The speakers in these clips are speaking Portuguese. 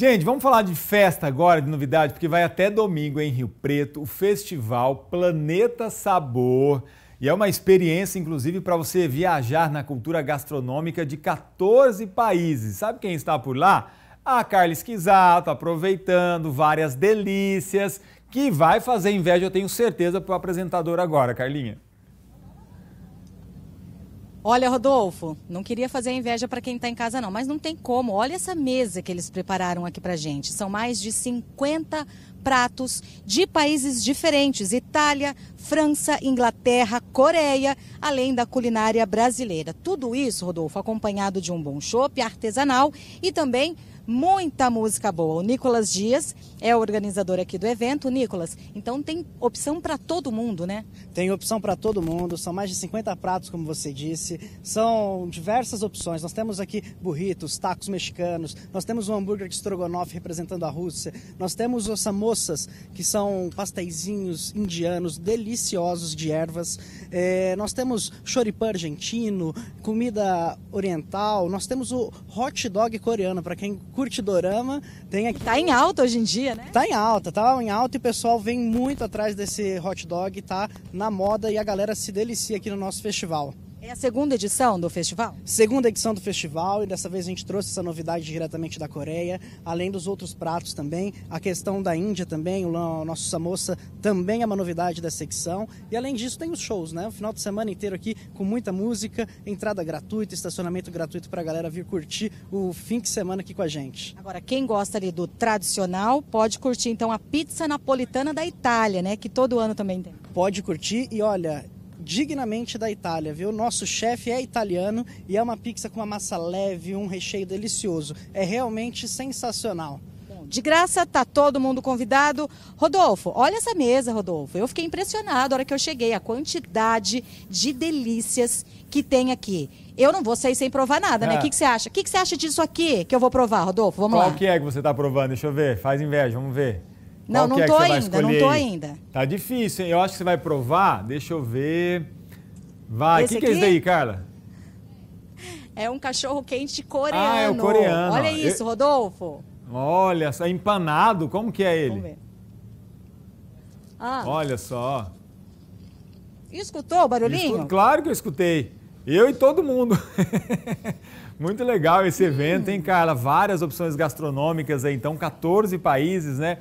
Gente, vamos falar de festa agora, de novidade, porque vai até domingo em Rio Preto o festival Planeta Sabor. E é uma experiência, inclusive, para você viajar na cultura gastronômica de 14 países. Sabe quem está por lá? A Carla Esquisato, aproveitando várias delícias, que vai fazer inveja, eu tenho certeza, para o apresentador agora, Carlinha. Olha, Rodolfo, não queria fazer inveja para quem está em casa, não, mas não tem como. Olha essa mesa que eles prepararam aqui para gente. São mais de 50 pratos de países diferentes: Itália, França, Inglaterra, Coreia, além da culinária brasileira. Tudo isso, Rodolfo, acompanhado de um bom chopp artesanal e também muita música boa. O Nicolas Dias é o organizador aqui do evento. Nicolas, então tem opção para todo mundo, né? Tem opção para todo mundo. São mais de 50 pratos, como você disse. São diversas opções. Nós temos aqui burritos, tacos mexicanos. Nós temos um hambúrguer de estrogonofe representando a Rússia. Nós temos os samosas, que são pasteizinhos indianos deliciosos de ervas. É, nós temos choripã argentino, comida oriental. Nós temos o hot dog coreano, para quem curte dorama, tem aqui. Tá em alta hoje em dia, né? Tá em alta, tá em alta e o pessoal vem muito atrás desse hot dog, tá na moda e a galera se delicia aqui no nosso festival. É a segunda edição do festival? Segunda edição do festival e dessa vez a gente trouxe essa novidade diretamente da Coreia, além dos outros pratos também, a questão da Índia também, o nosso samosa também é uma novidade da edição. e além disso tem os shows, né? O final de semana inteiro aqui com muita música, entrada gratuita, estacionamento gratuito para a galera vir curtir o fim de semana aqui com a gente. Agora quem gosta ali do tradicional pode curtir então a pizza napolitana da Itália, né? Que todo ano também tem. Pode curtir e olha, dignamente da Itália, viu? Nosso chefe é italiano e é uma pizza com uma massa leve, um recheio delicioso. É realmente sensacional. De graça, tá todo mundo convidado. Rodolfo, olha essa mesa, Rodolfo. Eu fiquei impressionado na hora que eu cheguei, a quantidade de delícias que tem aqui. Eu não vou sair sem provar nada, né? é. né? O que, que, você acha? O que, que, você acha disso aqui que eu vou provar, Rodolfo? Vamos Qual lá. Qual que é que você tá provando? Deixa eu ver. Faz inveja, vamos ver. Não, não estou é ainda, não estou ainda. Tá difícil, hein? Eu acho que você vai provar. Deixa eu ver. Vai, o que, que é isso daí, Carla? É um cachorro quente coreano. Ah, é o coreano. Olha isso, Rodolfo. Olha, é empanado, como que é ele? Vamos ver. Ah. Olha só. Escutou o barulhinho? claro que eu escutei. Eu e todo mundo. Muito legal esse evento, hein, hum. Carla? Várias opções gastronômicas aí, então 14 países, né?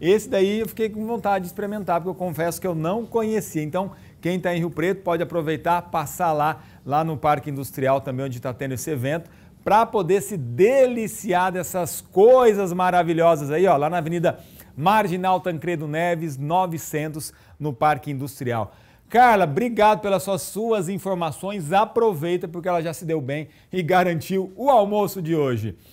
Esse daí eu fiquei com vontade de experimentar, porque eu confesso que eu não conhecia. Então, quem está em Rio Preto pode aproveitar, passar lá, lá no Parque Industrial também, onde está tendo esse evento, para poder se deliciar dessas coisas maravilhosas aí, ó, lá na Avenida Marginal Tancredo Neves, 900, no Parque Industrial. Carla, obrigado pelas suas, suas informações. Aproveita porque ela já se deu bem e garantiu o almoço de hoje.